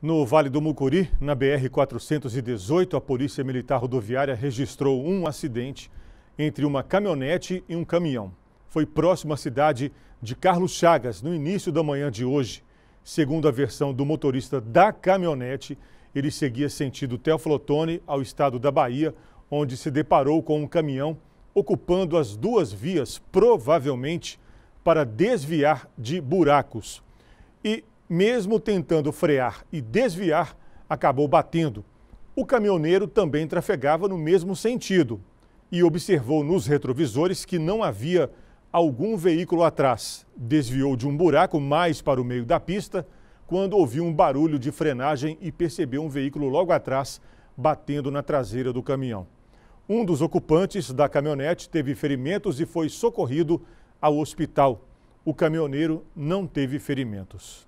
No Vale do Mucuri, na BR-418, a Polícia Militar Rodoviária registrou um acidente entre uma caminhonete e um caminhão. Foi próximo à cidade de Carlos Chagas, no início da manhã de hoje. Segundo a versão do motorista da caminhonete, ele seguia sentido Teoflotone ao estado da Bahia, onde se deparou com um caminhão ocupando as duas vias, provavelmente para desviar de buracos. E mesmo tentando frear e desviar, acabou batendo. O caminhoneiro também trafegava no mesmo sentido e observou nos retrovisores que não havia algum veículo atrás. Desviou de um buraco mais para o meio da pista quando ouviu um barulho de frenagem e percebeu um veículo logo atrás batendo na traseira do caminhão. Um dos ocupantes da caminhonete teve ferimentos e foi socorrido ao hospital. O caminhoneiro não teve ferimentos.